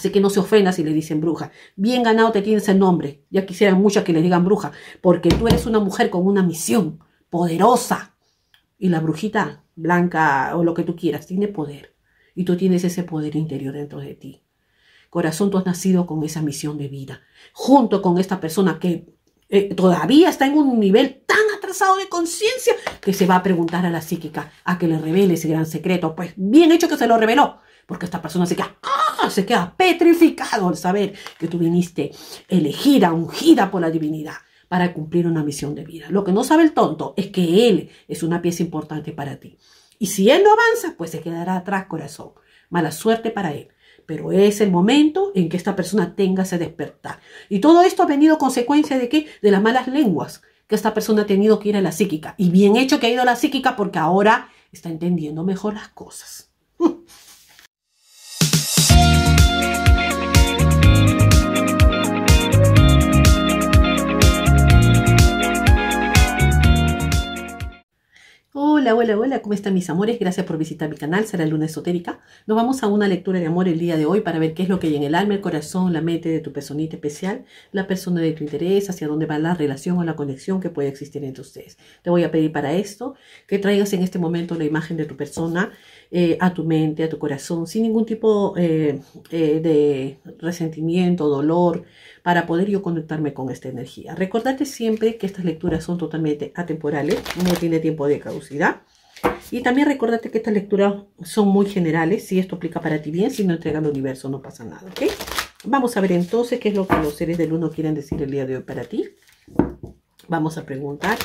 Así que no se ofenda si le dicen bruja. Bien ganado te tienes el nombre. Ya quisieran muchas que le digan bruja, porque tú eres una mujer con una misión poderosa. Y la brujita blanca o lo que tú quieras tiene poder. Y tú tienes ese poder interior dentro de ti. Corazón, tú has nacido con esa misión de vida, junto con esta persona que eh, todavía está en un nivel tan atrasado de conciencia que se va a preguntar a la psíquica a que le revele ese gran secreto. Pues bien hecho que se lo reveló porque esta persona se queda, ah, se queda petrificado al saber que tú viniste elegida, ungida por la divinidad para cumplir una misión de vida. Lo que no sabe el tonto es que él es una pieza importante para ti. Y si él no avanza, pues se quedará atrás, corazón. Mala suerte para él. Pero es el momento en que esta persona tenga ese despertar. Y todo esto ha venido consecuencia de qué? De las malas lenguas que esta persona ha tenido que ir a la psíquica. Y bien hecho que ha ido a la psíquica porque ahora está entendiendo mejor las cosas. Hola, hola, hola, ¿cómo están mis amores? Gracias por visitar mi canal, será Luna Esotérica. Nos vamos a una lectura de amor el día de hoy para ver qué es lo que hay en el alma, el corazón, la mente de tu personita especial, la persona de tu interés, hacia dónde va la relación o la conexión que puede existir entre ustedes. Te voy a pedir para esto que traigas en este momento la imagen de tu persona eh, a tu mente, a tu corazón, sin ningún tipo eh, eh, de resentimiento, dolor, para poder yo conectarme con esta energía. Recordate siempre que estas lecturas son totalmente atemporales, no tiene tiempo de caducidad. Y también recordate que estas lecturas son muy generales, si esto aplica para ti bien, si no entrega el universo no pasa nada, ¿ok? Vamos a ver entonces qué es lo que los seres del uno quieren decir el día de hoy para ti. Vamos a preguntar,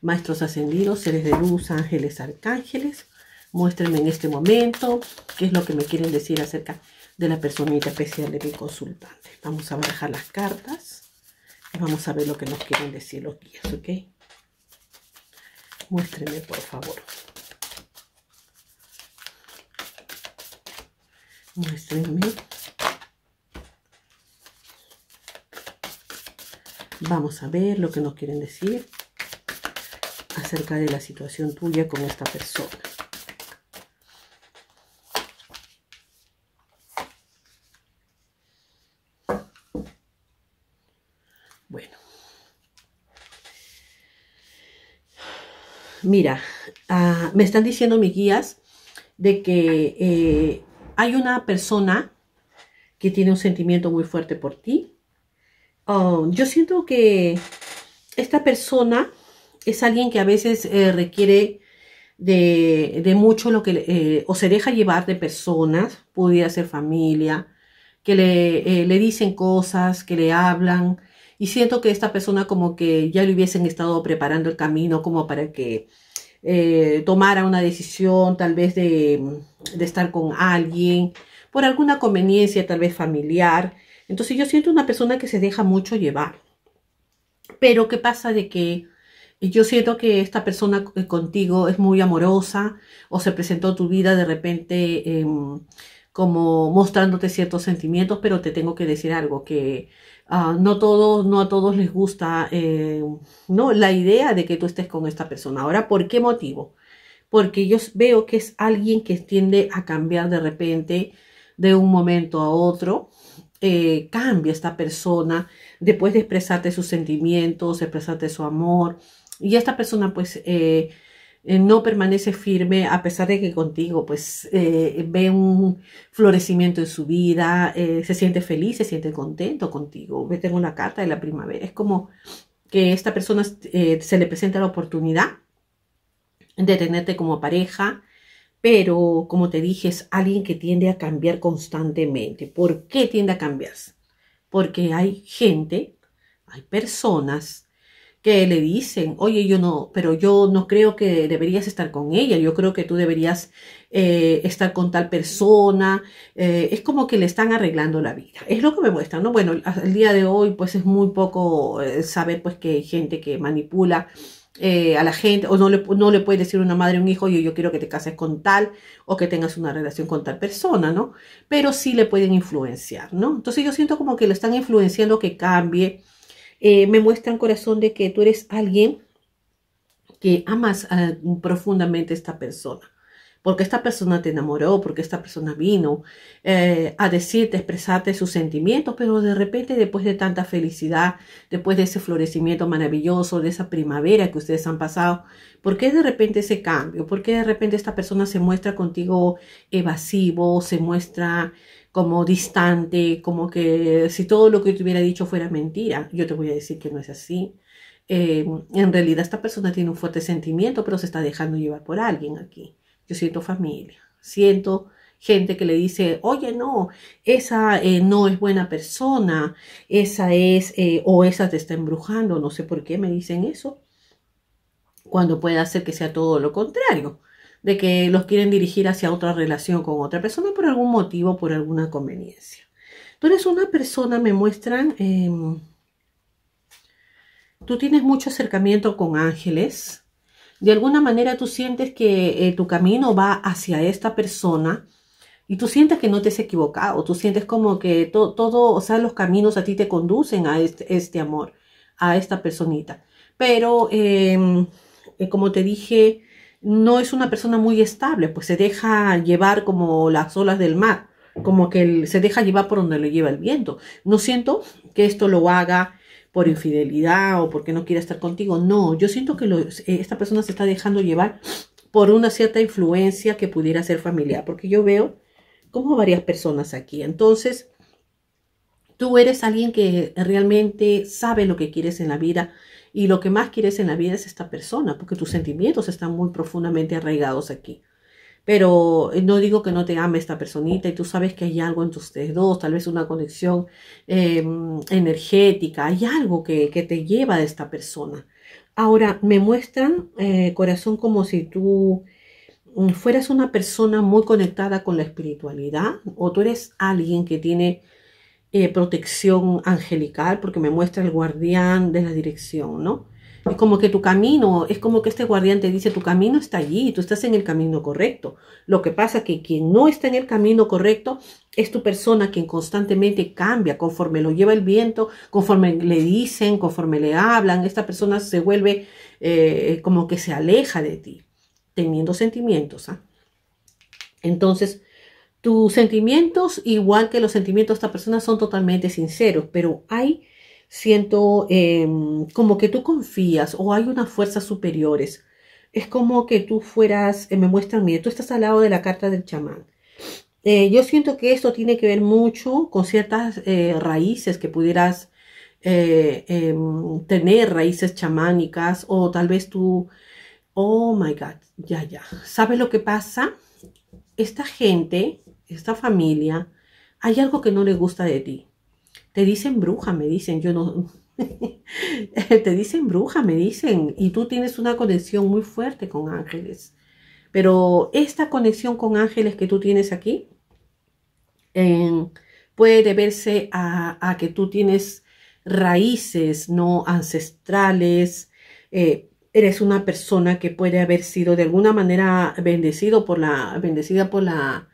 maestros ascendidos, seres de luz, ángeles, arcángeles, Muéstrenme en este momento qué es lo que me quieren decir acerca de la personita especial de mi consultante. Vamos a bajar las cartas y vamos a ver lo que nos quieren decir los guías, ¿ok? Muéstrenme, por favor. Muéstrenme. Vamos a ver lo que nos quieren decir acerca de la situación tuya con esta persona. mira, ah, me están diciendo mis guías de que eh, hay una persona que tiene un sentimiento muy fuerte por ti. Oh, yo siento que esta persona es alguien que a veces eh, requiere de, mucho lo que eh, o se deja llevar de personas, podría ser familia, que le, le dicen cosas, que le hablan, y siento que esta persona como que ya le hubiesen estado preparando el camino como para que eh, tomara una decisión tal vez de, estar con alguien, por alguna conveniencia tal vez familiar. Entonces yo siento una persona que se deja mucho llevar. Pero ¿qué pasa de que yo siento que esta persona eh, contigo es muy amorosa o se presentó tu vida de repente em, como mostrándote ciertos sentimientos, pero te tengo que decir algo, que Ah, no todos, no a todos les gusta eh, ¿no? la idea de que tú estés con esta persona. Ahora, ¿por qué motivo? Porque yo veo que es alguien que tiende a cambiar de repente, de un momento a otro. Eh, cambia esta persona después de expresarte sus sentimientos, expresarte su amor. Y esta persona pues eh, eh, no permanece firme a pesar de que contigo pues eh, ve un florecimiento en su vida, eh, se siente feliz, se siente contento contigo. Ve, tengo una carta de la primavera. Es como que esta persona se le presenta la oportunidad de tenerte como pareja, pero como te dije, es alguien que tiende a cambiar constantemente. ¿Por qué tiende a cambiar? Porque hay gente, hay personas que le dicen, oye, yo no, pero yo no creo que deberías estar con ella, yo creo que tú deberías eh, estar con tal persona, eh, es como que le están arreglando la vida, es lo que me muestra, ¿no? Bueno, al día de hoy pues es muy poco eh, saber pues que hay gente que manipula a la gente, o no le, no le puede decir una madre a un hijo, yo, yo quiero que te cases con tal, o que tengas una relación con tal persona, ¿no? Pero sí le pueden influenciar, ¿no? Entonces yo siento como que le están influenciando que cambie eh, me me muestran corazón de que tú eres alguien que amas eh, profundamente a esta persona porque esta persona te enamoró, porque esta persona vino eh, a decirte, expresarte sus sentimientos, pero de repente después de tanta felicidad, después de ese florecimiento maravilloso, de esa primavera que ustedes han pasado, ¿por qué de repente ese cambio? ¿Por qué de repente esta persona se muestra contigo evasivo, se muestra como distante, como que si todo lo que te hubiera dicho fuera mentira, yo te voy a decir que no es así. Eh, en realidad esta persona tiene un fuerte sentimiento, pero se está dejando llevar por alguien aquí. Yo siento familia, siento gente que le dice, oye, no, esa eh, no es buena persona, esa es, eh, o esa te está embrujando, no sé por qué me dicen eso, cuando puede hacer que sea todo lo contrario de que los quieren dirigir hacia otra relación con otra persona por algún motivo, por alguna conveniencia. Tú eres una persona, me muestran, em, tú tienes mucho acercamiento con ángeles. De alguna manera tú sientes que eh, tu camino va hacia esta persona y tú sientes que no te has equivocado, tú sientes como que todos todo, o sea, los caminos a ti te conducen a este, este amor, a esta personita. Pero, em, eh, como te dije, no es una persona muy estable, pues se deja llevar como las olas del mar, como que se deja llevar por donde lo lleva el viento. No siento que esto lo haga por infidelidad o porque no quiera estar contigo, no, yo siento que eh, esta persona se está dejando llevar por una cierta influencia que pudiera ser familiar, porque yo veo como varias personas aquí. Entonces, tú eres alguien que realmente sabe lo que quieres en la vida y lo que más quieres en la vida es esta persona, porque tus sentimientos están muy profundamente arraigados aquí. Pero eh, no digo que no te ame esta personita y tú sabes que hay algo entre ustedes dos, tal vez una conexión em, energética, hay algo que, que, te lleva de esta persona. Ahora, me muestran, eh, corazón, como si tú mm, fueras una persona muy conectada con la espiritualidad o tú eres alguien que tiene eh, protección angelical, porque me muestra el guardián de la dirección, ¿no? Es como que tu camino, es como que este guardián te dice, tu camino está allí, tú estás en el camino correcto. Lo que pasa es que quien no está en el camino correcto es tu persona quien constantemente cambia, conforme lo lleva el viento, conforme le dicen, conforme le hablan, esta persona se vuelve eh, como que se aleja de ti, teniendo sentimientos. ¿ah? Entonces, tus sentimientos, igual que los sentimientos de esta persona, son totalmente sinceros, pero hay, siento, em, como que tú confías o hay unas fuerzas superiores. Es como que tú fueras, eh, me muestran, mire, tú estás al lado de la carta del chamán. Eh, yo siento que esto tiene que ver mucho con ciertas eh, raíces que pudieras em, tener, raíces chamánicas, o tal vez tú, oh my god, ya, ya, ¿sabes lo que pasa? Esta gente esta familia, hay algo que no le gusta de ti. Te dicen bruja, me dicen, yo no, te dicen bruja, me dicen, y tú tienes una conexión muy fuerte con ángeles. Pero esta conexión con ángeles que tú tienes aquí puede deberse a, que tú tienes raíces no ancestrales, eh, eres una persona que puede haber sido de alguna manera bendecido por la, bendecida por la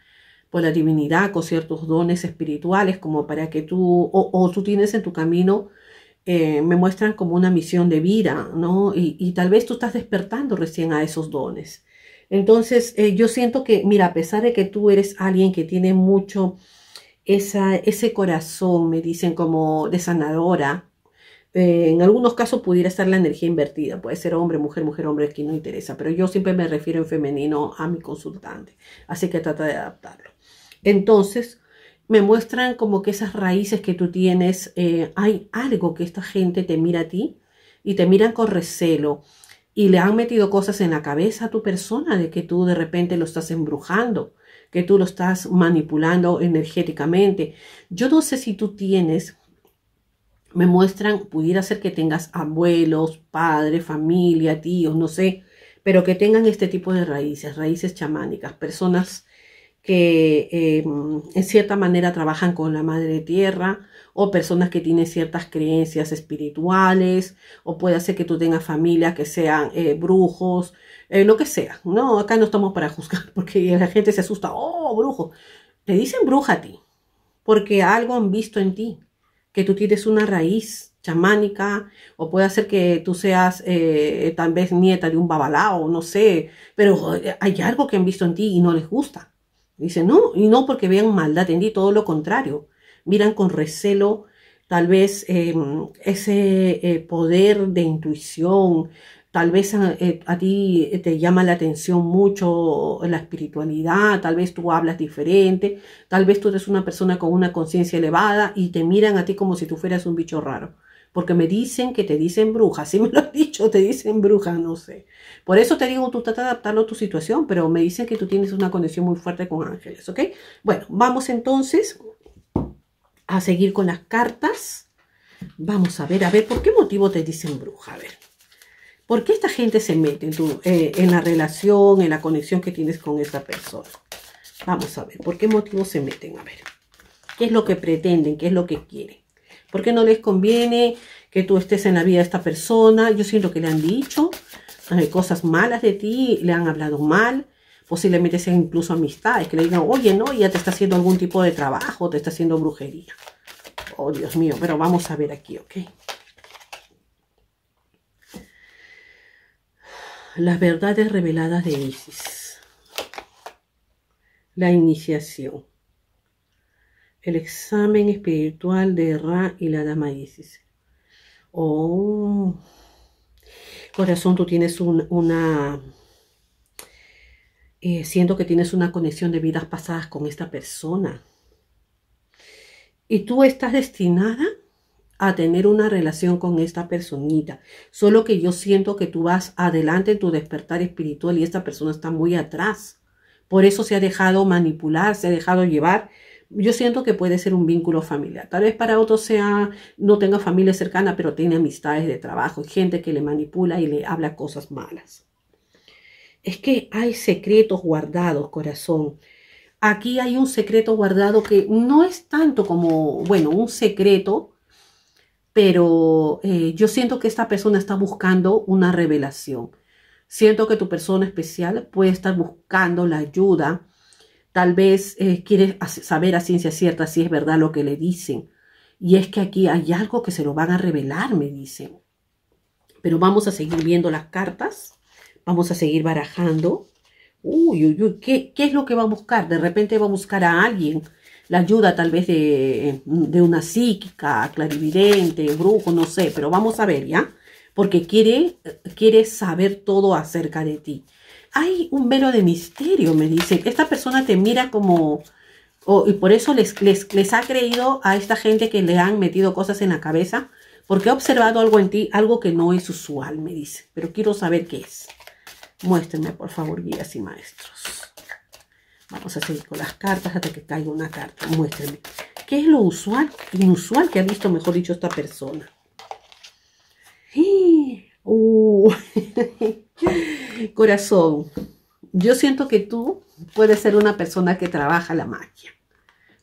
por la divinidad con ciertos dones espirituales, como para que tú, o, tú tienes en tu camino, eh, me muestran como una misión de vida, ¿no? Y, tal vez tú estás despertando recién a esos dones. Entonces, eh, yo siento que, mira, a pesar de que tú eres alguien que tiene mucho esa, ese corazón, me dicen, como de sanadora, eh, en algunos casos pudiera estar la energía invertida, puede ser hombre, mujer, mujer, hombre, que no interesa, pero yo siempre me refiero en femenino a mi consultante, así que trata de adaptarlo. Entonces, me muestran como que esas raíces que tú tienes, eh, hay algo que esta gente te mira a ti y te miran con recelo y le han metido cosas en la cabeza a tu persona de que tú de repente lo estás embrujando, que tú lo estás manipulando energéticamente. Yo no sé si tú tienes, me muestran, pudiera ser que tengas abuelos, padres, familia, tíos, no sé, pero que tengan este tipo de raíces, raíces chamánicas, personas que eh, en cierta manera trabajan con la madre tierra o personas que tienen ciertas creencias espirituales o puede ser que tú tengas familia, que sean eh, brujos, eh, lo que sea. No, acá no estamos para juzgar porque la gente se asusta, oh, brujo. Te dicen bruja a ti porque algo han visto en ti, que tú tienes una raíz chamánica o puede ser que tú seas tal vez nieta de un babalao, no sé, pero hay algo que han visto en ti y no les gusta. Dice, no, y no porque vean maldad en ti, todo lo contrario. Miran con recelo tal vez em, ese eh, poder de intuición, tal vez a, eh, a, ti te llama la atención mucho la espiritualidad, tal vez tú hablas diferente, tal vez tú eres una persona con una conciencia elevada y te miran a ti como si tú fueras un bicho raro porque me dicen que te dicen bruja, si me lo has dicho, te dicen bruja, no sé. Por eso te digo, tú trata de adaptarlo a tu situación, pero me dicen que tú tienes una conexión muy fuerte con ángeles, ¿ok? Bueno, vamos entonces a seguir con las cartas. Vamos a ver, a ver, ¿por qué motivo te dicen bruja? A ver, ¿por qué esta gente se mete en, eh, en la relación, en la conexión que tienes con esta persona? Vamos a ver, ¿por qué motivo se meten? A ver, ¿qué es lo que pretenden? ¿Qué es lo que quieren? ¿Por qué no les conviene que tú estés en la vida de esta persona? Yo siento que le han dicho eh, cosas malas de ti, le han hablado mal, posiblemente sean incluso amistades, que le digan, oye, no, ya te está haciendo algún tipo de trabajo, te está haciendo brujería. Oh, Dios mío, pero vamos a ver aquí, ¿ok? Las verdades reveladas de Isis. La iniciación el examen espiritual de Ra y la Dama Isis. Oh, corazón, tú tienes una... Eh, siento que tienes una conexión de vidas pasadas con esta persona. Y tú estás destinada a tener una relación con esta personita. Solo que yo siento que tú vas adelante en tu despertar espiritual y esta persona está muy atrás. Por eso se ha dejado manipular, se ha dejado llevar yo siento que puede ser un vínculo familiar. Tal vez para otros sea, no tenga familia cercana, pero tiene amistades de trabajo, gente que le manipula y le habla cosas malas. Es que hay secretos guardados, corazón. Aquí hay un secreto guardado que no es tanto como, bueno, un secreto, pero eh, yo siento que esta persona está buscando una revelación. Siento que tu persona especial puede estar buscando la ayuda Tal vez eh, quiere saber a ciencia cierta si es verdad lo que le dicen. Y es que aquí hay algo que se lo van a revelar, me dicen. Pero vamos a seguir viendo las cartas. Vamos a seguir barajando. Uy, uy, uy, ¿qué, es lo que va a buscar? De repente va a buscar a alguien. La ayuda tal vez de, una psíquica, clarividente, brujo, no sé. Pero vamos a ver, ¿ya? Porque quiere, quiere saber todo acerca de ti hay un velo de misterio, me dicen. Esta persona te mira como... y por eso les, les, ha creído a esta gente que le han metido cosas en la cabeza, porque ha observado algo en ti, algo que no es usual, me dice. Pero quiero saber qué es. Muéstrenme, por favor, guías y maestros. Vamos a seguir con las cartas hasta que caiga una carta. Muéstrenme. ¿Qué es lo usual, inusual que ha visto, mejor dicho, esta persona? ¡Sí! ¡Eh! Uh. Corazón, yo siento que tú puedes ser una persona que trabaja la magia.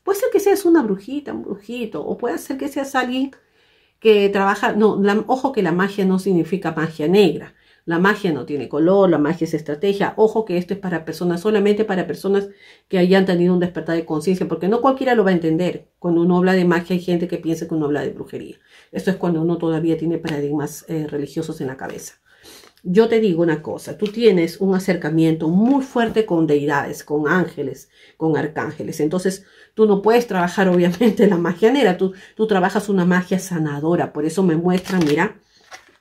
Puede ser que seas una brujita, un brujito, o puede ser que seas alguien que trabaja, no, ojo que la magia no significa magia negra. La magia no tiene color, la magia es estrategia. Ojo que esto es para personas, solamente para personas que hayan tenido un despertar de conciencia, porque no cualquiera lo va a entender. Cuando uno habla de magia hay gente que piensa que uno habla de brujería. Esto es cuando uno todavía tiene paradigmas eh, religiosos en la cabeza yo te digo una cosa, tú tienes un acercamiento muy fuerte con deidades, con ángeles, con arcángeles. Entonces, tú no puedes trabajar obviamente la magia negra, tú, tú trabajas una magia sanadora. Por eso me muestra, mira,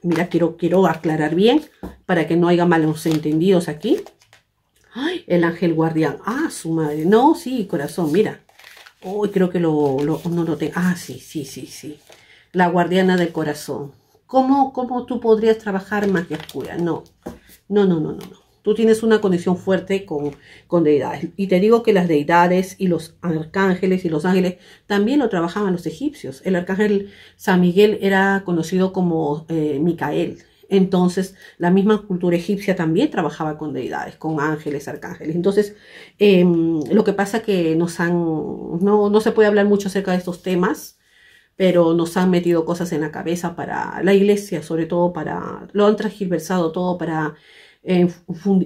mira, quiero, quiero aclarar bien para que no haya malos entendidos aquí. Ay, el ángel guardián. Ah, su madre. No, sí, corazón, mira. Hoy creo que lo, no lo tengo. Ah, sí, sí, sí, sí. La guardiana del corazón. ¿Cómo, ¿Cómo tú podrías trabajar magia oscura? No, no, no, no, no. no. Tú tienes una conexión fuerte con, deidades. Y te digo que las deidades y los arcángeles y los ángeles también lo trabajaban los egipcios. El arcángel San Miguel era conocido como eh, Micael. Entonces, la misma cultura egipcia también trabajaba con deidades, con ángeles, arcángeles. Entonces, em, lo que pasa que nos han, no, no se puede hablar mucho acerca de estos temas, pero nos han metido cosas en la cabeza para la iglesia, sobre todo para, lo han transgiversado todo para eh,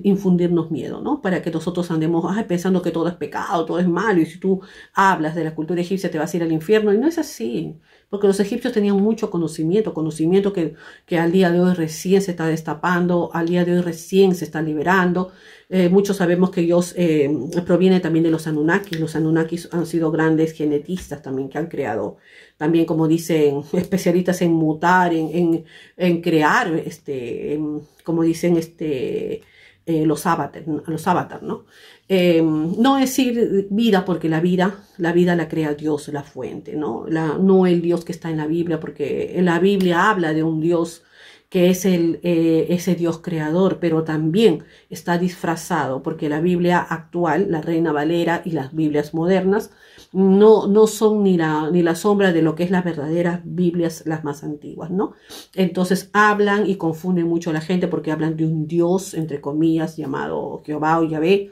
infundirnos miedo, ¿no? Para que nosotros andemos pensando que todo es pecado, todo es malo, y si tú hablas de la cultura egipcia te vas a ir al infierno, y no es así porque los egipcios tenían mucho conocimiento, conocimiento que, que al día de hoy recién se está destapando, al día de hoy recién se está liberando. Eh, muchos sabemos que Dios eh, proviene también de los Anunnakis. Los Anunnakis han sido grandes genetistas también que han creado, también como dicen, especialistas en mutar, en, en, crear, este, como dicen, este, eh, los avatars, los avatar, ¿no? Eh, no no decir vida, porque la vida, la vida la crea Dios, la fuente, ¿no? La, no el Dios que está en la Biblia, porque la Biblia habla de un Dios que es el, eh, ese Dios creador, pero también está disfrazado, porque la Biblia actual, la Reina Valera y las Biblias modernas, no, no son ni la, ni la sombra de lo que es las verdaderas Biblias, las más antiguas, ¿no? Entonces hablan y confunden mucho a la gente porque hablan de un Dios, entre comillas, llamado Jehová o Yahvé,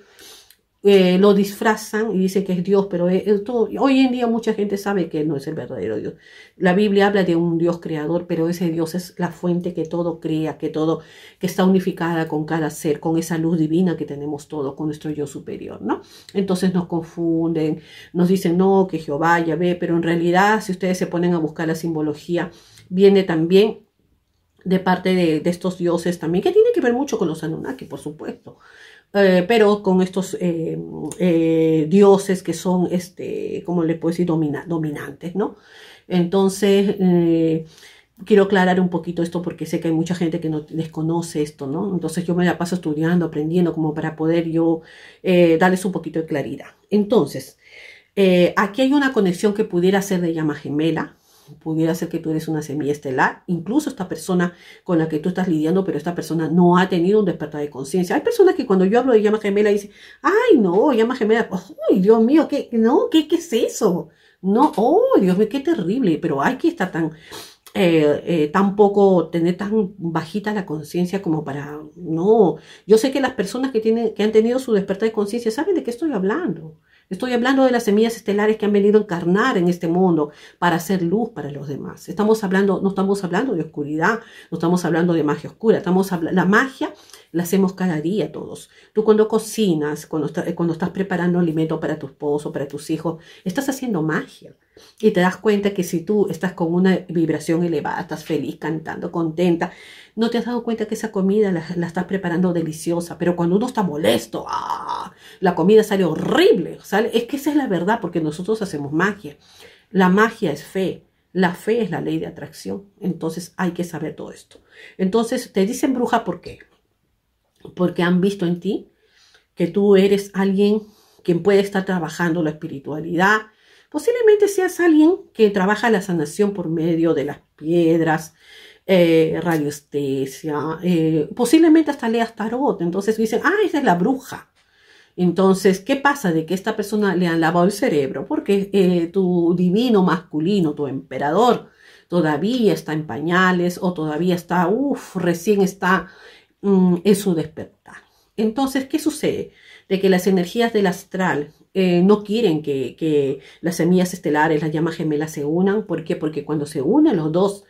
eh, lo disfrazan y dicen que es Dios, pero hoy en día mucha gente sabe que no es el verdadero Dios. La Biblia habla de un Dios creador, pero ese Dios es la fuente que todo crea, que todo, que está unificada con cada ser, con esa luz divina que tenemos todos, con nuestro yo superior, ¿no? Entonces nos confunden, nos dicen, no, que Jehová, ya ve, pero en realidad si ustedes se ponen a buscar la simbología, viene también de parte de, de, estos dioses también, que tiene que ver mucho con los Anunnaki, por supuesto. Eh, pero con estos eh, eh, dioses que son, este, como le puedo decir, dominantes, ¿no? Entonces, quiero aclarar un poquito esto porque sé que hay mucha gente que no desconoce esto, ¿no? Entonces yo me la paso estudiando, aprendiendo, como para poder yo darles un poquito de claridad. Entonces, aquí hay una conexión que pudiera ser de llama gemela, pudiera ser que tú eres una semilla estelar, incluso esta persona con la que tú estás lidiando, pero esta persona no ha tenido un despertar de conciencia. Hay personas que cuando yo hablo de llama gemela dicen, ay no, llama gemela, uy, Dios mío, ¿qué, no, ¿qué, qué es eso? No, oh, Dios mío, qué terrible, pero hay que estar tan, eh, eh, tan poco, tener tan bajita la conciencia como para, no, yo sé que las personas que, tienen, que han tenido su despertar de conciencia saben de qué estoy hablando. Estoy hablando de las semillas estelares que han venido a encarnar en este mundo para hacer luz para los demás. Estamos hablando, no estamos hablando de oscuridad, no estamos hablando de magia oscura, estamos la magia la hacemos cada día todos. Tú cuando cocinas, cuando, eh, cuando estás preparando alimento para tu esposo, para tus hijos, estás haciendo magia. Y te das cuenta que si tú estás con una vibración elevada, estás feliz, cantando, contenta, no te has dado cuenta que esa comida la, estás preparando deliciosa, pero cuando uno está molesto, ¡ah! la comida sale horrible. ¿sale? Es que esa es la verdad, porque nosotros hacemos magia. La magia es fe, la fe es la ley de atracción. Entonces hay que saber todo esto. Entonces te dicen bruja, ¿por qué? porque han visto en ti que tú eres alguien quien puede estar trabajando la espiritualidad. Posiblemente seas alguien que trabaja la sanación por medio de las piedras, eh, radiestesia, eh, posiblemente hasta leas tarot. Entonces dicen, ah, esa es la bruja. Entonces, ¿qué pasa de que esta persona le han lavado el cerebro? Porque eh, tu divino masculino, tu emperador, todavía está en pañales o todavía está, uff, recién está Mm, es en su despertar. Entonces, ¿qué sucede? De que las energías del astral eh, no quieren que, las semillas estelares, las llamas gemelas se unan. ¿Por qué? Porque cuando se unen los dos,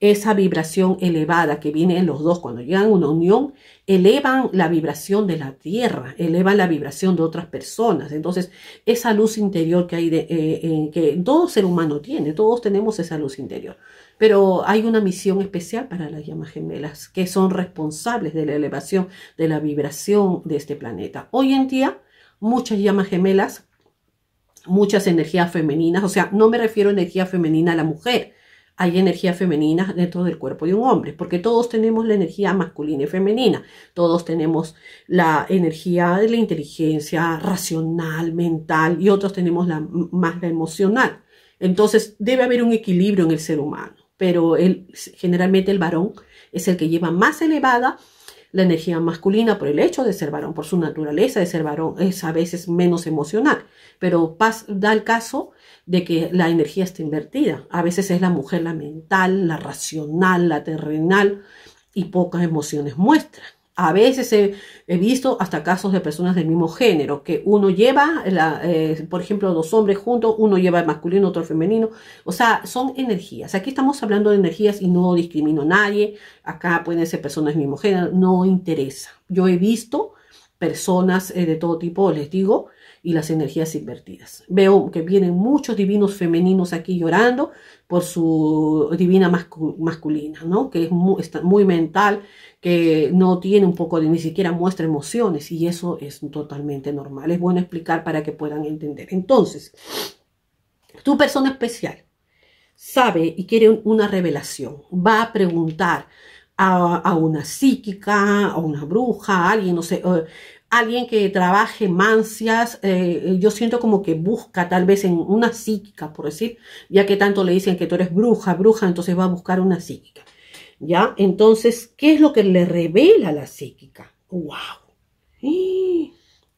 esa vibración elevada que viene en los dos, cuando llegan a una unión, elevan la vibración de la tierra, elevan la vibración de otras personas. Entonces, esa luz interior que hay, de, eh, que todo ser humano tiene, todos tenemos esa luz interior. Pero hay una misión especial para las llamas gemelas, que son responsables de la elevación de la vibración de este planeta. Hoy en día, muchas llamas gemelas, muchas energías femeninas, o sea, no me refiero a energía femenina a la mujer, hay energía femenina dentro del cuerpo de un hombre, porque todos tenemos la energía masculina y femenina, todos tenemos la energía de la inteligencia racional, mental, y otros tenemos la, más la emocional. Entonces debe haber un equilibrio en el ser humano pero generalmente el varón es el que lleva más elevada la energía masculina por el hecho de ser varón, por su naturaleza de ser varón, es a veces menos emocional, pero pas, da el caso de que la energía está invertida. A veces es la mujer la mental, la racional, la terrenal y pocas emociones muestran. A veces he, visto hasta casos de personas del mismo género, que uno lleva, eh, por ejemplo, dos hombres juntos, uno lleva el masculino, otro el femenino. O sea, son energías. Aquí estamos hablando de energías y no discrimino a nadie. Acá pueden ser personas del mismo género, no interesa. Yo he visto personas eh, de todo tipo, les digo, y las energías invertidas. Veo que vienen muchos divinos femeninos aquí llorando por su divina masculina, ¿no? Que es muy, mental, que no tiene un poco de, ni siquiera muestra emociones y eso es totalmente normal. Es bueno explicar para que puedan entender. Entonces, tu persona especial sabe y quiere una revelación, va a preguntar, a, a, una psíquica, a una bruja, a alguien, no sé, alguien que trabaje mancias, eh, eh, yo siento como que busca tal vez en una psíquica, por decir, ya que tanto le dicen que tú eres bruja, bruja, entonces va a buscar una psíquica. ¿Ya? Entonces, ¿qué es lo que le revela la psíquica? ¡Wow! y ¡Eh!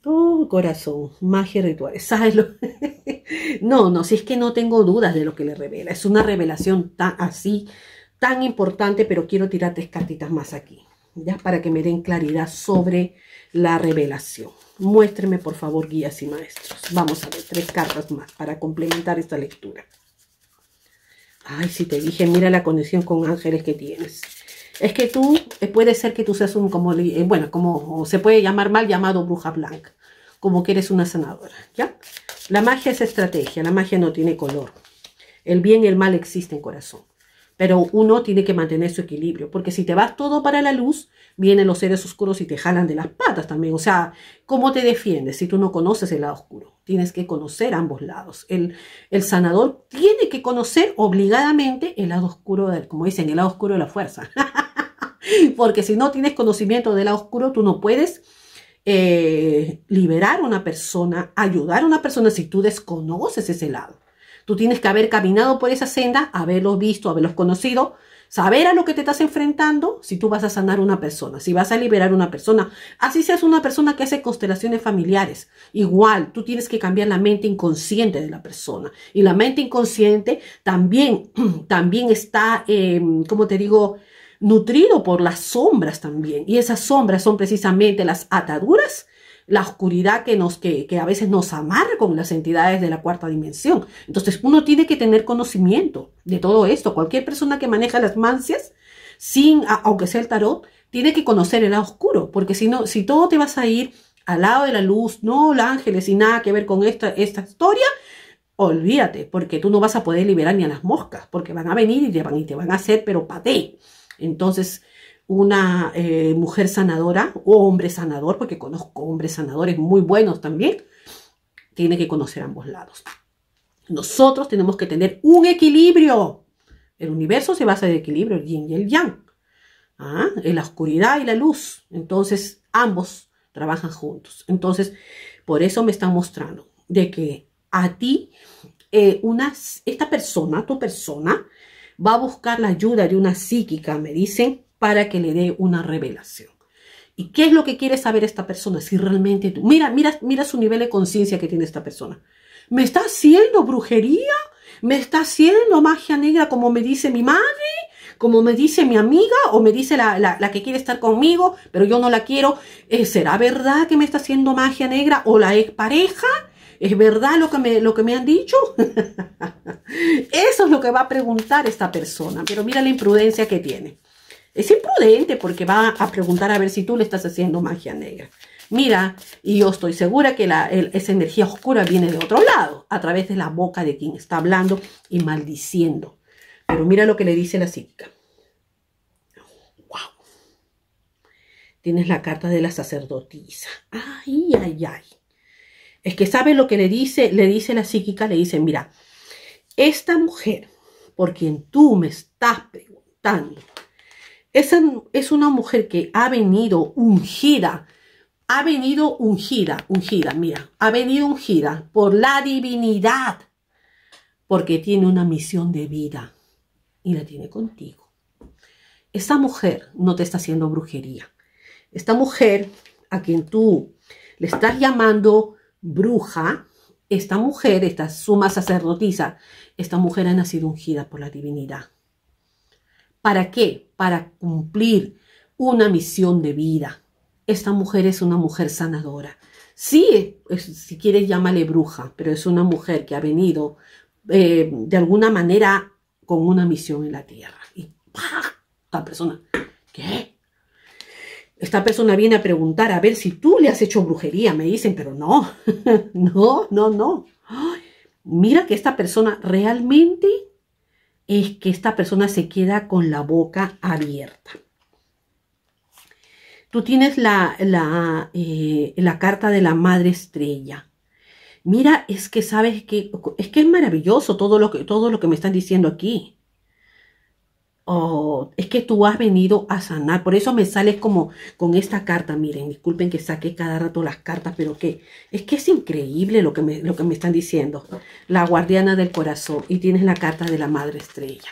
Oh, corazón, magia y rituales. ¿Sabes no, no, si es que no tengo dudas de lo que le revela. Es una revelación tan así, tan importante, pero quiero tirar tres cartitas más aquí, ya para que me den claridad sobre la revelación. Muéstreme, por favor, guías y maestros. Vamos a ver tres cartas más para complementar esta lectura. Ay, si te dije, mira la conexión con ángeles que tienes. Es que tú, eh, puede ser que tú seas un, como, eh, bueno, como se puede llamar mal llamado bruja blanca, como que eres una sanadora, ¿ya? La magia es estrategia, la magia no tiene color. El bien y el mal existen, corazón pero uno tiene que mantener su equilibrio, porque si te vas todo para la luz, vienen los seres oscuros y te jalan de las patas también. O sea, ¿cómo te defiendes si tú no conoces el lado oscuro? Tienes que conocer ambos lados. El, el sanador tiene que conocer obligadamente el lado oscuro, del, como dicen, el lado oscuro de la fuerza. porque si no tienes conocimiento del lado oscuro, tú no puedes eh, liberar a una persona, ayudar a una persona si tú desconoces ese lado. Tú tienes que haber caminado por esa senda, haberlos visto, haberlos conocido, saber a lo que te estás enfrentando si tú vas a sanar una persona, si vas a liberar una persona. Así seas una persona que hace constelaciones familiares. Igual, tú tienes que cambiar la mente inconsciente de la persona. Y la mente inconsciente también, también está, em, como te digo, nutrido por las sombras también. Y esas sombras son precisamente las ataduras la oscuridad que, nos, que, a veces nos amarra con las entidades de la cuarta dimensión. Entonces uno tiene que tener conocimiento de todo esto. Cualquier persona que maneja las mancias, sin, aunque sea el tarot, tiene que conocer el lado oscuro, porque si no, si todo te vas a ir al lado de la luz, no los ángeles y nada que ver con esta, esta historia, olvídate, porque tú no vas a poder liberar ni a las moscas, porque van a venir y te van, y te van a hacer, pero paté. Entonces, una eh, mujer sanadora o hombre sanador, porque conozco hombres sanadores muy buenos también, tiene que conocer ambos lados. Nosotros tenemos que tener un equilibrio. El universo se basa en el equilibrio, el yin y el yang, ¿ah? en la oscuridad y la luz. Entonces, ambos trabajan juntos. Entonces, por eso me está mostrando de que a ti, eh, una, esta persona, tu persona, va a buscar la ayuda de una psíquica, me dicen, para que le dé una revelación. ¿Y qué es lo que quiere saber esta persona? Si realmente tú, mira, mira, mira su nivel de conciencia que tiene esta persona. ¿Me está haciendo brujería? ¿Me está haciendo magia negra como me dice mi madre? como me dice mi amiga o me dice la, la, que quiere estar conmigo, pero yo no la quiero, eh, ¿será verdad que me está haciendo magia negra o la pareja ¿Es verdad lo que me, lo que me han dicho? Eso es lo que va a preguntar esta persona, pero mira la imprudencia que tiene. Es imprudente porque va a preguntar a ver si tú le estás haciendo magia negra. Mira, y yo estoy segura que esa energía oscura viene de otro lado, a través de la boca de quien está hablando y maldiciendo. Pero mira lo que le dice la psíquica. ¡Wow! Tienes la carta de la sacerdotisa. ¡Ay, ay, ay! Es que sabe lo que le dice, le dice la psíquica, le dice, mira, esta mujer por quien tú me estás preguntando, esa es una mujer que ha venido ungida, ha venido ungida, ungida, mira, ha venido ungida por la divinidad, porque tiene una misión de vida y la tiene contigo. Esta mujer no te está haciendo brujería. Esta mujer a quien tú le estás llamando bruja, esta mujer, esta suma sacerdotisa, esta mujer ha nacido ungida por la divinidad. ¿Para qué? para cumplir una misión de vida. Esta mujer es una mujer sanadora. Sí, si quieres llámale bruja, pero es una mujer que ha venido eh, de alguna manera con una misión en la tierra. Y esta persona, ¿qué? Esta persona viene a preguntar a ver si tú le has hecho brujería. Me dicen, pero no, no, no, no. mira que esta persona realmente es que esta persona se queda con la boca abierta. Tú tienes la, la, eh, la carta de la madre estrella. Mira, es que sabes que es que es maravilloso todo lo que, todo lo que me están diciendo aquí. Oh, es que tú has venido a sanar. Por eso me sales como con esta carta. Miren, disculpen que saqué cada rato las cartas, pero que es que es increíble lo que, me, lo que me están diciendo. La guardiana del corazón y tienes la carta de la madre estrella.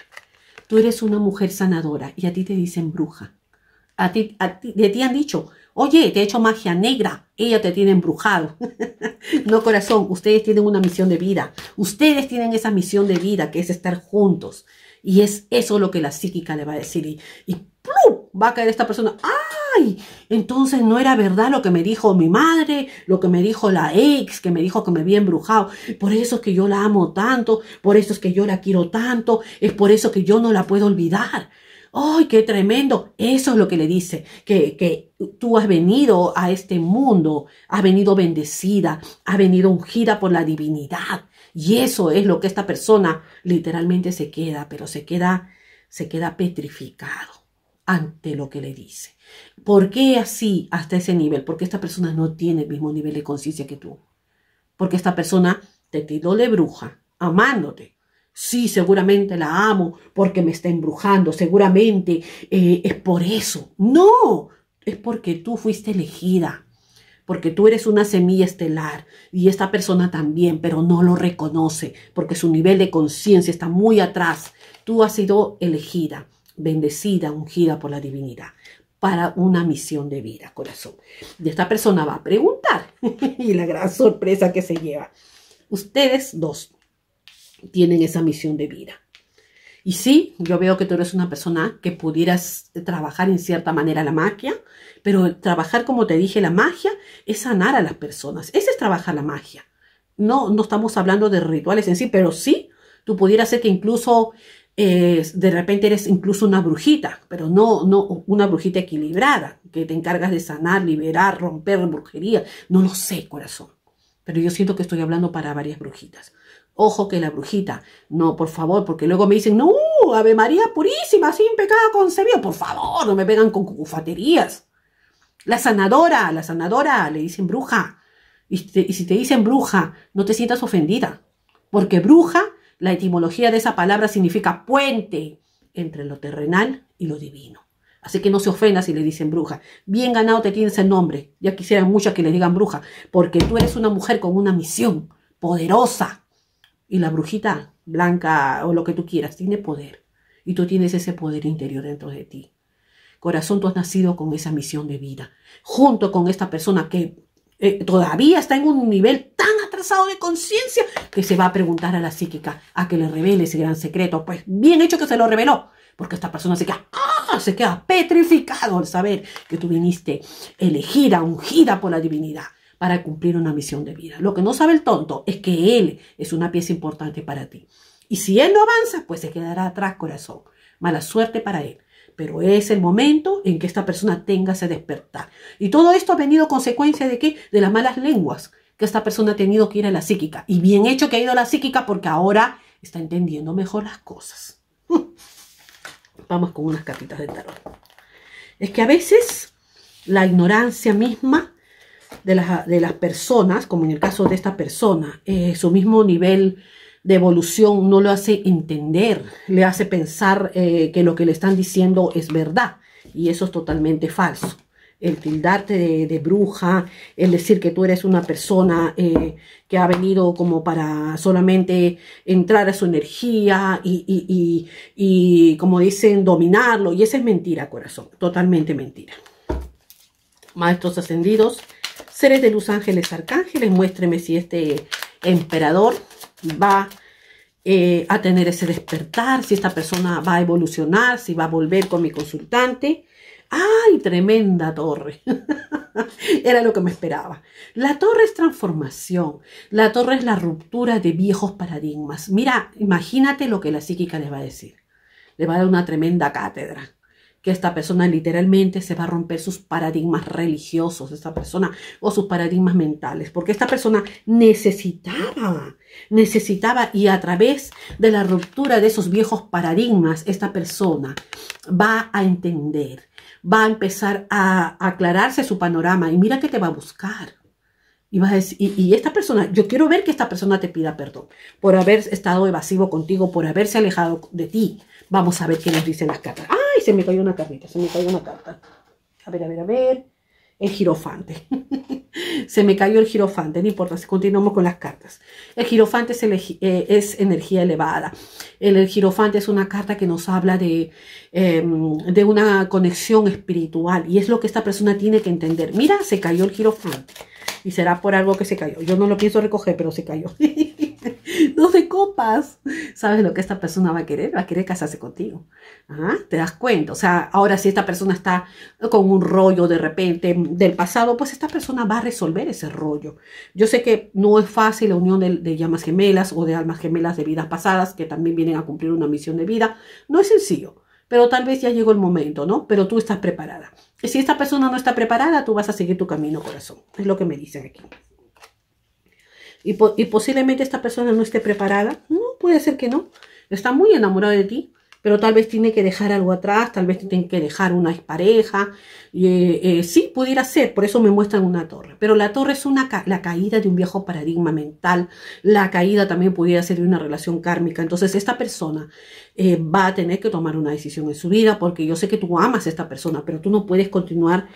Tú eres una mujer sanadora y a ti te dicen bruja. A de ti han dicho, oye, te he hecho magia negra, ella te tiene embrujado. no, corazón, ustedes tienen una misión de vida. Ustedes tienen esa misión de vida que es estar juntos, y es eso lo que la psíquica le va a decir. Y, y va a caer esta persona. ¡Ay! Entonces no era verdad lo que me dijo mi madre, lo que me dijo la ex, que me dijo que me había embrujado. Por eso es que yo la amo tanto, por eso es que yo la quiero tanto, es por eso que yo no la puedo olvidar. ¡Ay, qué tremendo! Eso es lo que le dice, que, que tú has venido a este mundo, has venido bendecida, has venido ungida por la divinidad. Y eso es lo que esta persona literalmente se queda, pero se queda, se queda petrificado ante lo que le dice. ¿Por qué así hasta ese nivel? Porque esta persona no tiene el mismo nivel de conciencia que tú. Porque esta persona te tiró de bruja, amándote. Sí, seguramente la amo porque me está embrujando, seguramente eh, es por eso. No, es porque tú fuiste elegida porque tú eres una semilla estelar y esta persona también, pero no lo reconoce porque su nivel de conciencia está muy atrás. Tú has sido elegida, bendecida, ungida por la divinidad para una misión de vida, corazón. Y esta persona va a preguntar y la gran sorpresa que se lleva. Ustedes dos tienen esa misión de vida y sí, yo veo que tú eres una persona que pudieras trabajar en cierta manera la magia, pero trabajar, como te dije, la magia es sanar a las personas. Ese es trabajar la magia. No, no estamos hablando de rituales en sí, pero sí, tú pudieras ser que incluso eh, de repente eres incluso una brujita, pero no, no una brujita equilibrada, que te encargas de sanar, liberar, romper brujería. No lo sé, corazón. Pero yo siento que estoy hablando para varias brujitas. Ojo que la brujita. No, por favor, porque luego me dicen, no, Ave María purísima, sin pecado concebido. Por favor, no me pegan con cucufaterías. La sanadora, la sanadora, le dicen bruja. Y, si te dicen bruja, no te sientas ofendida. Porque bruja, la etimología de esa palabra significa puente entre lo terrenal y lo divino. Así que no se ofenda si le dicen bruja. Bien ganado te tienes el nombre. Ya quisiera muchas que le digan bruja. Porque tú eres una mujer con una misión poderosa. Y la brujita blanca o lo que tú quieras tiene poder. Y tú tienes ese poder interior dentro de ti. Corazón, tú has nacido con esa misión de vida. Junto con esta persona que eh, todavía está en un nivel tan atrasado de conciencia que se va a preguntar a la psíquica a que le revele ese gran secreto. Pues bien hecho que se lo reveló. Porque esta persona se queda, ¡ah! se queda petrificado al saber que tú viniste elegida, ungida por la divinidad para cumplir una misión de vida. Lo que no sabe el tonto es que Él es una pieza importante para ti. Y si Él no avanza, pues se quedará atrás, corazón. Mala suerte para Él. Pero es el momento en que esta persona tenga ese despertar. Y todo esto ha venido consecuencia de qué? De las malas lenguas que esta persona ha tenido que ir a la psíquica. Y bien hecho que ha ido a la psíquica porque ahora está entendiendo mejor las cosas. Vamos con unas capitas de tarot. Es que a veces la ignorancia misma de las, personas, como en el caso de esta persona, eh, su mismo nivel de evolución no lo hace entender, le hace pensar eh, que lo que le están diciendo es verdad y eso es totalmente falso. El tildarte de, bruja, el decir que tú eres una persona eh, que ha venido como para solamente entrar a su energía y, y como dicen, dominarlo. Y esa es mentira, corazón, totalmente mentira. Maestros ascendidos, Seres de los ángeles, arcángeles, muéstreme si este emperador va eh, a tener ese despertar, si esta persona va a evolucionar, si va a volver con mi consultante. ¡Ay, tremenda torre! Era lo que me esperaba. La torre es transformación. La torre es la ruptura de viejos paradigmas. Mira, imagínate lo que la psíquica les va a decir. Le va a dar una tremenda cátedra esta persona literalmente se va a romper sus paradigmas religiosos, esta persona, o sus paradigmas mentales, porque esta persona necesitaba, necesitaba, y a través de la ruptura de esos viejos paradigmas, esta persona va a entender, va a empezar a aclararse su panorama, y mira que te va a buscar. Y, y, esta persona, yo quiero ver que esta persona te pida perdón por haber estado evasivo contigo, por haberse alejado de ti, Vamos a ver qué nos dicen las cartas. ¡Ay! Se me cayó una cartita, se me cayó una carta. A ver, a ver, a ver. El girofante. se me cayó el girofante, no importa, continuamos con las cartas. El girofante es, eh, energía elevada. El, girofante es una carta que nos habla de, em, de una conexión espiritual y es lo que esta persona tiene que entender. Mira, se cayó el girofante y será por algo que se cayó. Yo no lo pienso recoger, pero se cayó. dos de copas. ¿Sabes lo que esta persona va a querer? Va a querer casarse contigo. Ah, ¿Te das cuenta? O sea, ahora si esta persona está con un rollo de repente del pasado, pues esta persona va a resolver ese rollo. Yo sé que no es fácil la unión de, de llamas gemelas o de almas gemelas de vidas pasadas que también vienen a cumplir una misión de vida. No es sencillo pero tal vez ya llegó el momento, ¿no? Pero tú estás preparada. Y si esta persona no está preparada, tú vas a seguir tu camino, corazón. Es lo que me dicen aquí y, posiblemente esta persona no esté preparada. No, puede ser que no. Está muy enamorado de ti, pero tal vez tiene que dejar algo atrás, tal vez tiene que dejar una expareja. Y eh, eh, sí, pudiera ser, por eso me muestran una torre. Pero la torre es una la caída de un viejo paradigma mental, la caída también pudiera ser de una relación kármica. Entonces, esta persona eh, va a tener que tomar una decisión en su vida, porque yo sé que tú amas a esta persona, pero tú no puedes continuar,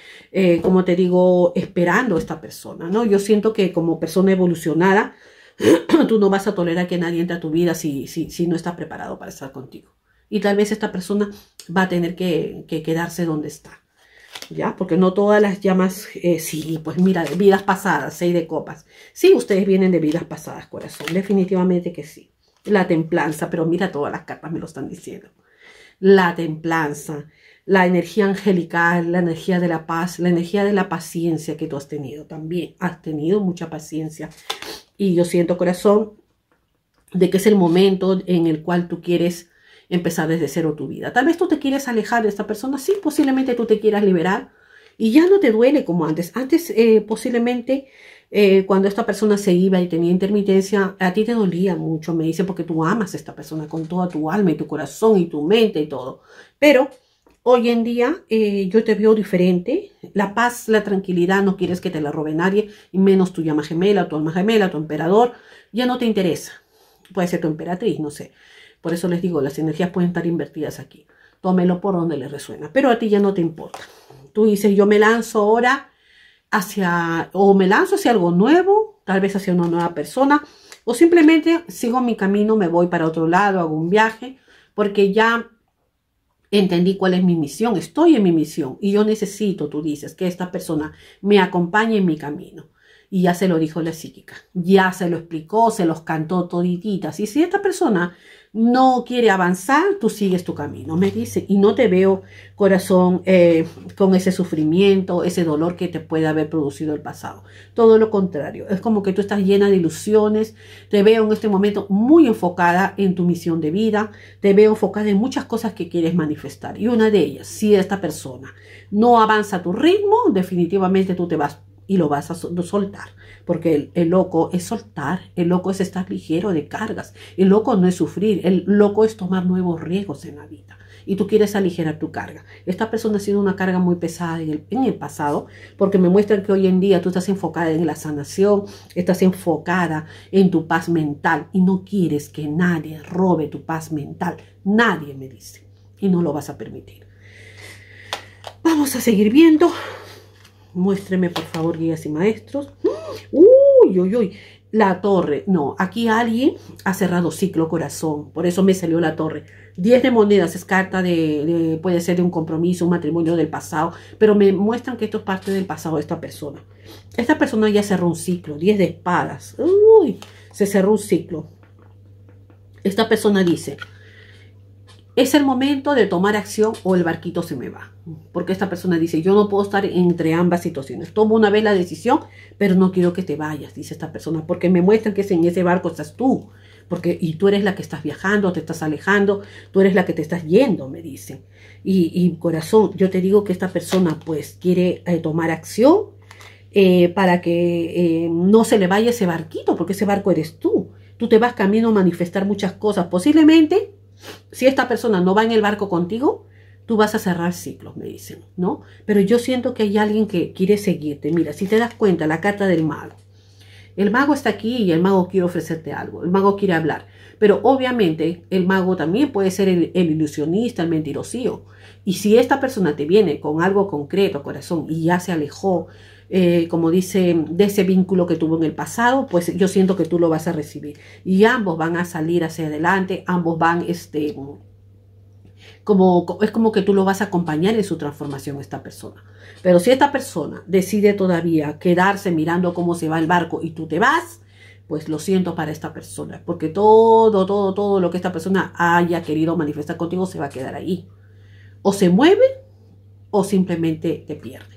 como te digo, esperando a esta persona, ¿no? Yo siento que como persona evolucionada, tú no vas a tolerar que nadie entre a tu vida si, si no estás preparado para estar contigo y tal vez esta persona va a tener que, quedarse donde está. ¿Ya? Porque no todas las llamas, eh, sí, pues mira, de vidas pasadas, seis de copas. Sí, ustedes vienen de vidas pasadas, corazón, definitivamente que sí. La templanza, pero mira, todas las cartas me lo están diciendo. La templanza, la energía angelical, la energía de la paz, la energía de la paciencia que tú has tenido también. Has tenido mucha paciencia. Y yo siento, corazón, de que es el momento en el cual tú quieres empezar desde cero tu vida. Tal vez tú te quieres alejar de esta persona, sí, posiblemente tú te quieras liberar y ya no te duele como antes. Antes eh, posiblemente eh, cuando esta persona se iba y tenía intermitencia, a ti te dolía mucho, me dice, porque tú amas a esta persona con toda tu alma y tu corazón y tu mente y todo. Pero hoy en día eh, yo te veo diferente. La paz, la tranquilidad, no quieres que te la robe nadie, y menos tu llama gemela, tu alma gemela, tu emperador, ya no te interesa. Puede ser tu emperatriz, no sé. Por eso les digo, las energías pueden estar invertidas aquí. Tómelo por donde le resuena, pero a ti ya no te importa. Tú dices, yo me lanzo ahora hacia, o me lanzo hacia algo nuevo, tal vez hacia una nueva persona, o simplemente sigo mi camino, me voy para otro lado, hago un viaje, porque ya entendí cuál es mi misión, estoy en mi misión y yo necesito, tú dices, que esta persona me acompañe en mi camino. Y ya se lo dijo la psíquica, ya se lo explicó, se los cantó todititas. Y si esta persona no quiere avanzar, tú sigues tu camino, me dice. Y no te veo, corazón, eh, con ese sufrimiento, ese dolor que te puede haber producido el pasado. Todo lo contrario, es como que tú estás llena de ilusiones. Te veo en este momento muy enfocada en tu misión de vida. Te veo enfocada en muchas cosas que quieres manifestar. Y una de ellas, si esta persona no avanza a tu ritmo, definitivamente tú te vas y lo vas a soltar, porque el, loco es soltar, el loco es estar ligero de cargas, el loco no es sufrir, el loco es tomar nuevos riesgos en la vida. Y tú quieres aligerar tu carga. Esta persona ha sido una carga muy pesada en el, en el pasado, porque me muestran que hoy en día tú estás enfocada en la sanación, estás enfocada en tu paz mental y no quieres que nadie robe tu paz mental. Nadie me dice. Y no lo vas a permitir. Vamos a seguir viendo. Muéstreme, por favor, guías y maestros. Uy, uy, uy. La torre. No, aquí alguien ha cerrado ciclo corazón. Por eso me salió la torre. Diez de monedas es carta de, puede ser de un compromiso, un matrimonio del pasado, pero me muestran que esto es parte del pasado de esta persona. Esta persona ya cerró un ciclo, Diez de espadas. Uy, se cerró un ciclo. Esta persona dice, es el momento de tomar acción o el barquito se me va. Porque esta persona dice, yo no puedo estar entre ambas situaciones. Tomo una vez la decisión, pero no quiero que te vayas, dice esta persona, porque me muestran que en ese barco estás tú. Porque, y tú eres la que estás viajando, te estás alejando, tú eres la que te estás yendo, me dicen. Y, corazón, yo te digo que esta persona pues quiere eh, tomar acción eh, para que eh, no se le vaya ese barquito, porque ese barco eres tú. Tú te vas camino a manifestar muchas cosas, posiblemente si esta persona no va en el barco contigo, tú vas a cerrar ciclos, me dicen, ¿no? Pero yo siento que hay alguien que quiere seguirte. Mira, si te das cuenta, la carta del mago. El mago está aquí y el mago quiere ofrecerte algo, el mago quiere hablar. Pero obviamente el mago también puede ser el, ilusionista, el mentiroso Y si esta persona te viene con algo concreto, corazón, y ya se alejó, eh, como dice, de ese vínculo que tuvo en el pasado, pues yo siento que tú lo vas a recibir. Y ambos van a salir hacia adelante, ambos van, este, como, es como que tú lo vas a acompañar en su transformación esta persona. Pero si esta persona decide todavía quedarse mirando cómo se va el barco y tú te vas, pues lo siento para esta persona, porque todo, todo, todo lo que esta persona haya querido manifestar contigo se va a quedar ahí. O se mueve o simplemente te pierde.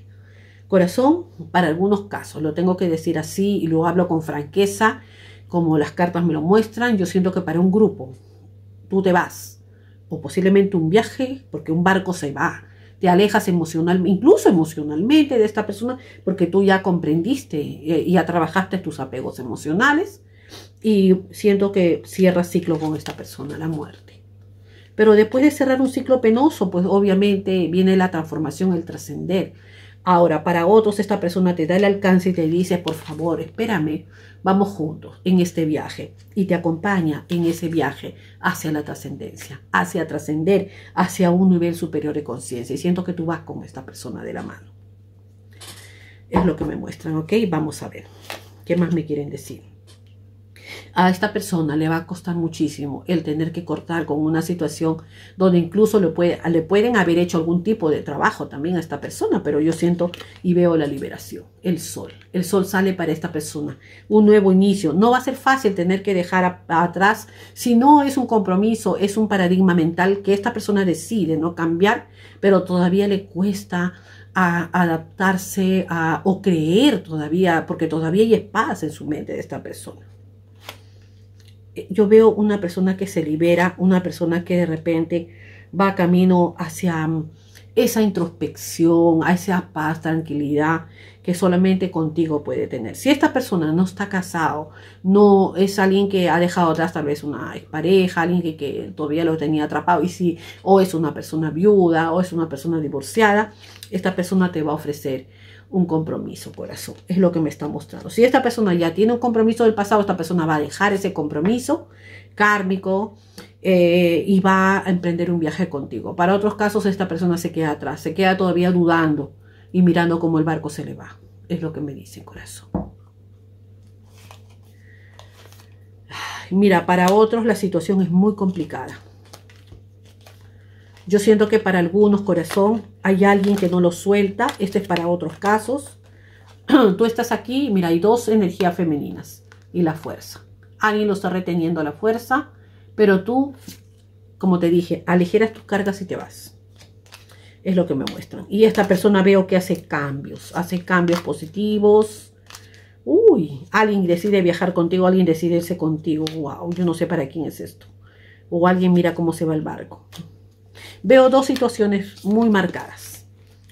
Corazón, para algunos casos, lo tengo que decir así y lo hablo con franqueza, como las cartas me lo muestran, yo siento que para un grupo, tú te vas, o posiblemente un viaje, porque un barco se va, te alejas emocionalmente, incluso emocionalmente de esta persona, porque tú ya comprendiste eh, y ya trabajaste tus apegos emocionales, y siento que cierra ciclo con esta persona, la muerte. Pero después de cerrar un ciclo penoso, pues obviamente viene la transformación, el trascender Ahora, para otros, esta persona te da el alcance y te dice, por favor, espérame, vamos juntos en este viaje y te acompaña en ese viaje hacia la trascendencia, hacia trascender, hacia un nivel superior de conciencia. Y siento que tú vas con esta persona de la mano. Es lo que me muestran, ¿ok? Vamos a ver. ¿Qué más me quieren decir? A esta persona le va a costar muchísimo el tener que cortar con una situación donde incluso le, pueden haber hecho algún tipo de trabajo también a esta persona, pero yo siento y veo la liberación, el sol. El sol sale para esta persona, un nuevo inicio. No va a ser fácil tener que dejar atrás, si no es un compromiso, es un paradigma mental que esta persona decide no cambiar, pero todavía le cuesta adaptarse a, o creer todavía, porque todavía hay paz en su mente de esta persona. Eh, yo veo una persona que se libera, una persona que de repente va camino hacia mm, esa introspección, a esa paz, tranquilidad que solamente contigo puede tener. Si esta persona no está casado, no es alguien que ha dejado atrás tal vez una expareja, alguien que, que todavía lo tenía atrapado, y si o es una persona viuda o es una persona divorciada, esta persona te va a ofrecer un compromiso, corazón. Es lo que me está mostrando. Si esta persona ya tiene un compromiso del pasado, esta persona va a dejar ese compromiso kármico eh, y va a emprender un viaje contigo. Para otros casos, esta persona se queda atrás, se queda todavía dudando y mirando cómo el barco se le va. Es lo que me dice, corazón. Mira, para otros la situación es muy complicada. Yo siento que para algunos, corazón, hay alguien que no lo suelta. Este es para otros casos. Tú estás aquí, mira, hay dos energías femeninas y la fuerza. Alguien lo está reteniendo a la fuerza, pero tú, como te dije, aligeras tus cargas y te vas. Es lo que me muestran. Y esta persona veo que hace cambios, hace cambios positivos. Uy, alguien decide viajar contigo, alguien decide irse contigo. Wow, yo no sé para quién es esto. O alguien mira cómo se va el barco veo dos situaciones muy marcadas,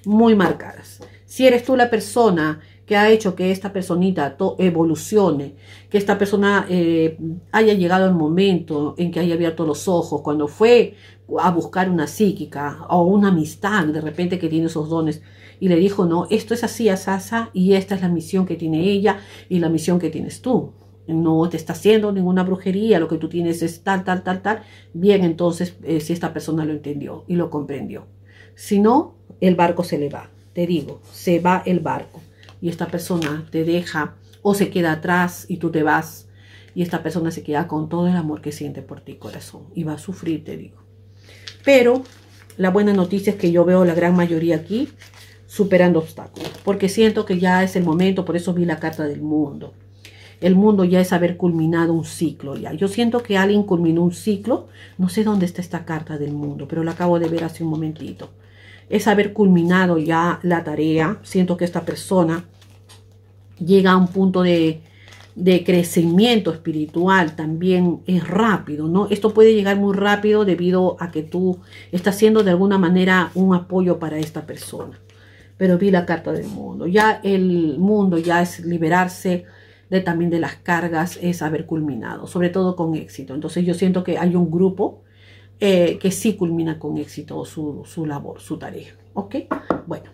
muy marcadas. Si eres tú la persona que ha hecho que esta personita evolucione, que esta persona eh, haya llegado al momento en que haya abierto los ojos, cuando fue a buscar una psíquica o una amistad de repente que tiene esos dones y le dijo, no, esto es así, asasa, y esta es la misión que tiene ella y la misión que tienes tú no te está haciendo ninguna brujería, lo que tú tienes es tal, tal, tal, tal, bien, entonces eh, si esta persona lo entendió y lo comprendió. Si no, el barco se le va, te digo, se va el barco y esta persona te deja o se queda atrás y tú te vas y esta persona se queda con todo el amor que siente por ti, corazón, y va a sufrir, te digo. Pero la buena noticia es que yo veo la gran mayoría aquí superando obstáculos, porque siento que ya es el momento, por eso vi la carta del mundo el mundo ya es haber culminado un ciclo. Ya. Yo siento que alguien culminó un ciclo. No sé dónde está esta carta del mundo, pero la acabo de ver hace un momentito. Es haber culminado ya la tarea. Siento que esta persona llega a un punto de, de crecimiento espiritual también es rápido, ¿no? Esto puede llegar muy rápido debido a que tú estás siendo de alguna manera un apoyo para esta persona. Pero vi la carta del mundo. Ya el mundo ya es liberarse también de las cargas es haber culminado, sobre todo con éxito. Entonces yo siento que hay un grupo eh, que sí culmina con éxito su, labor, su tarea. ¿Ok? Bueno.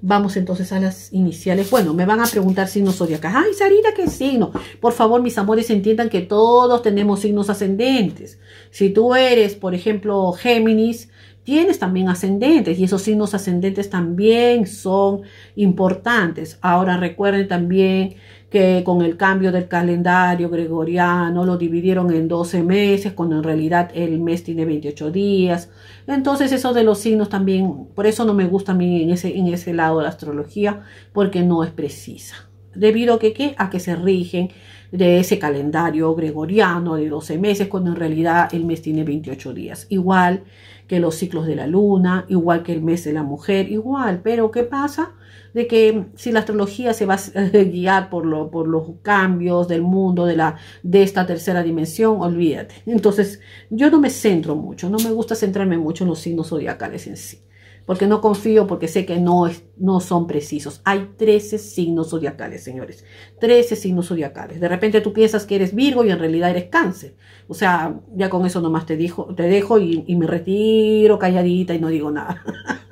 Vamos entonces a las iniciales. Bueno, me van a preguntar signos zodiacales. Ay, Sarita, ¿qué signo? Por favor, mis amores, entiendan que todos tenemos signos ascendentes. Si tú eres, por ejemplo, Géminis, tienes también ascendentes y esos signos ascendentes también son importantes. Ahora recuerden también que con el cambio del calendario gregoriano lo dividieron en 12 meses, cuando en realidad el mes tiene 28 días. Entonces eso de los signos también, por eso no me gusta a mí en ese, en ese lado de la astrología, porque no es precisa. Debido a que, ¿qué? a que se rigen de ese calendario gregoriano de 12 meses, cuando en realidad el mes tiene 28 días. Igual que los ciclos de la luna, igual que el mes de la mujer, igual. Pero ¿qué pasa? de que si la astrología se va a guiar por, lo, por los cambios del mundo, de, la, de esta tercera dimensión, olvídate. Entonces, yo no me centro mucho, no me gusta centrarme mucho en los signos zodiacales en sí, porque no confío, porque sé que no, es, no son precisos. Hay 13 signos zodiacales, señores, 13 signos zodiacales. De repente tú piensas que eres Virgo y en realidad eres Cáncer. O sea, ya con eso nomás te, dijo, te dejo y, y me retiro calladita y no digo nada.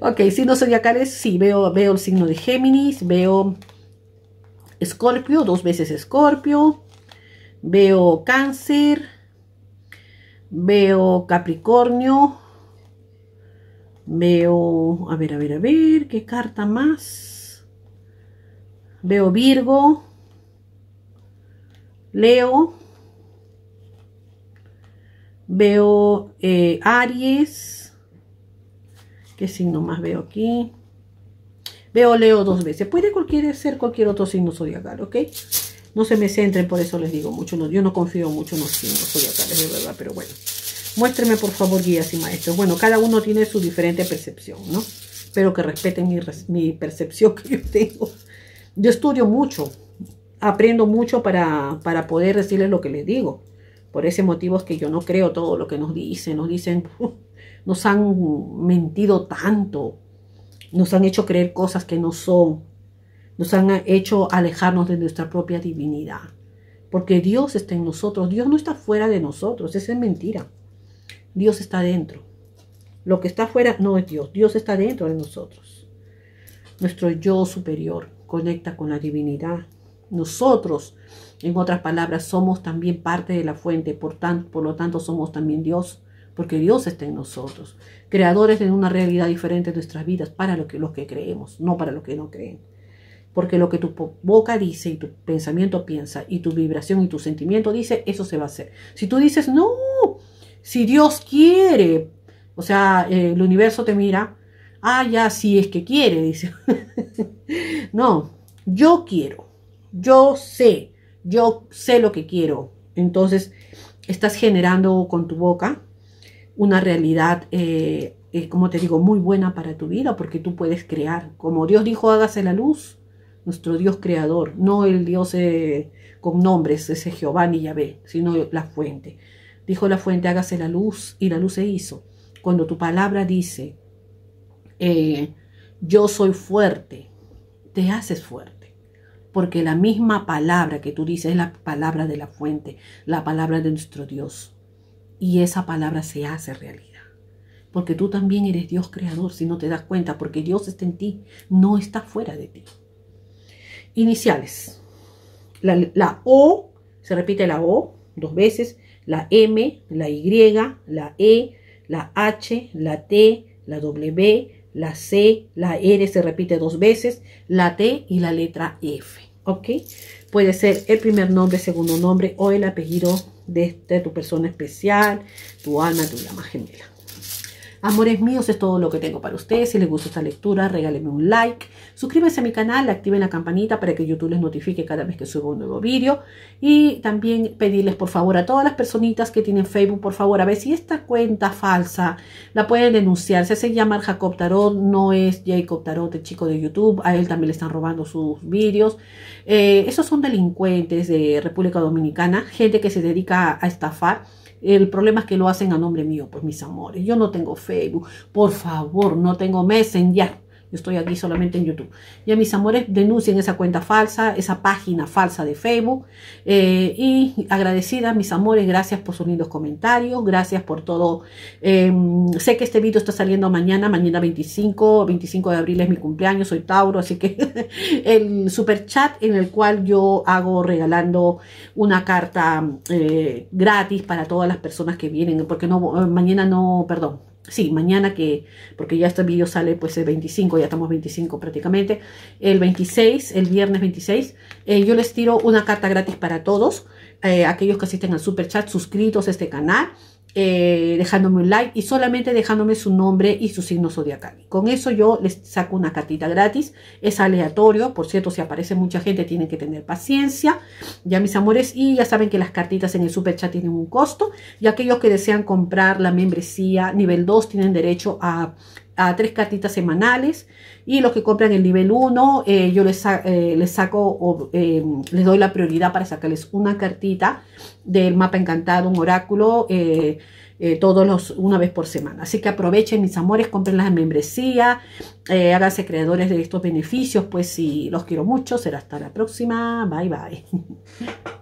ok, signos zodiacales, sí, veo, veo el signo de Géminis, veo Escorpio, dos veces Escorpio, veo Cáncer, veo Capricornio, veo, a ver, a ver, a ver, ¿qué carta más? Veo Virgo, Leo, veo eh, Aries, ¿Qué signo más veo aquí? Veo Leo dos veces. Puede cualquier, ser cualquier otro signo zodiacal, ¿ok? No se me centren, por eso les digo mucho. yo no confío mucho en los signos zodiacales, de verdad, pero bueno. Muéstreme, por favor, guías y maestros. Bueno, cada uno tiene su diferente percepción, ¿no? Espero que respeten mi, mi percepción que yo tengo. Yo estudio mucho, aprendo mucho para, para poder decirles lo que les digo. Por ese motivo es que yo no creo todo lo que nos dicen. Nos dicen nos han mentido tanto, nos han hecho creer cosas que no son, nos han hecho alejarnos de nuestra propia divinidad. Porque Dios está en nosotros, Dios no está fuera de nosotros, esa es mentira. Dios está dentro. Lo que está fuera no es Dios, Dios está dentro de nosotros. Nuestro yo superior conecta con la divinidad. Nosotros, en otras palabras, somos también parte de la fuente, por, por lo tanto somos también Dios porque Dios está en nosotros, creadores de una realidad diferente en nuestras vidas, para lo que, los que creemos, no para los que no creen. Porque lo que tu boca dice y tu pensamiento piensa y tu vibración y tu sentimiento dice, eso se va a hacer. Si tú dices, no, si Dios quiere, o sea, eh, el universo te mira, ah, ya, si es que quiere, dice. no, yo quiero, yo sé, yo sé lo que quiero. Entonces, estás generando con tu boca una realidad, eh, eh, como te digo, muy buena para tu vida, porque tú puedes crear. Como Dios dijo, hágase la luz, nuestro Dios creador, no el Dios eh, con nombres, ese Jehová ni Yahvé, sino la fuente. Dijo la fuente, hágase la luz, y la luz se hizo. Cuando tu palabra dice, yo soy fuerte, te haces fuerte porque la misma palabra que tú dices es la palabra de la fuente, la palabra de nuestro Dios y esa palabra se hace realidad. Porque tú también eres Dios creador si no te das cuenta, porque Dios está en ti, no está fuera de ti. Iniciales. La, O, se repite la O dos veces, la M, la Y, la E, la H, la T, la W, la C, la R se repite dos veces, la T y la letra F. ¿Ok? Puede ser el primer nombre, segundo nombre o el apellido de, este, tu persona especial, tu alma, tu llama gemela. Amores míos, es todo lo que tengo para ustedes. Si les gusta esta lectura, regálenme un like. Suscríbanse a mi canal, activen la campanita para que YouTube les notifique cada vez que subo un nuevo vídeo. Y también pedirles, por favor, a todas las personitas que tienen Facebook, por favor, a ver si esta cuenta falsa la pueden denunciar. Se llama Jacob Tarot, no es Jacob Tarot, el chico de YouTube. A él también le están robando sus vídeos. Eh, esos son delincuentes de República Dominicana, gente que se dedica a estafar. El problema es que lo hacen a nombre mío, pues mis amores. Yo no tengo Facebook. Por favor, no tengo Messenger estoy aquí solamente en YouTube. Ya mis amores, denuncien esa cuenta falsa, esa página falsa de Facebook. Eh, y agradecida, mis amores, gracias por sus lindos comentarios, gracias por todo. Em, sé que este video está saliendo mañana, mañana 25, 25 de abril es mi cumpleaños, soy Tauro, así que el super chat en el cual yo hago regalando una carta eh, gratis para todas las personas que vienen, porque no, eh, mañana no, perdón, sí, mañana que, porque ya este video sale pues el 25, ya estamos 25 prácticamente, el 26, el viernes 26, eh, yo les tiro una carta gratis para todos, eh, aquellos que asisten al super chat, suscritos a este canal, eh, dejándome un like y solamente dejándome su nombre y su signo zodiacal. Con eso yo les saco una cartita gratis. Es aleatorio, por cierto, si aparece mucha gente tienen que tener paciencia, ya mis amores. Y ya saben que las cartitas en el super chat tienen un costo y aquellos que desean comprar la membresía nivel 2 tienen derecho a a tres cartitas semanales y los que compran el nivel 1 eh, yo les, eh, les saco o eh, les doy la prioridad para sacarles una cartita del mapa encantado, un oráculo todos los una vez por semana así que aprovechen mis amores, compren las membresía háganse creadores de estos beneficios pues si los quiero mucho, será hasta la próxima bye bye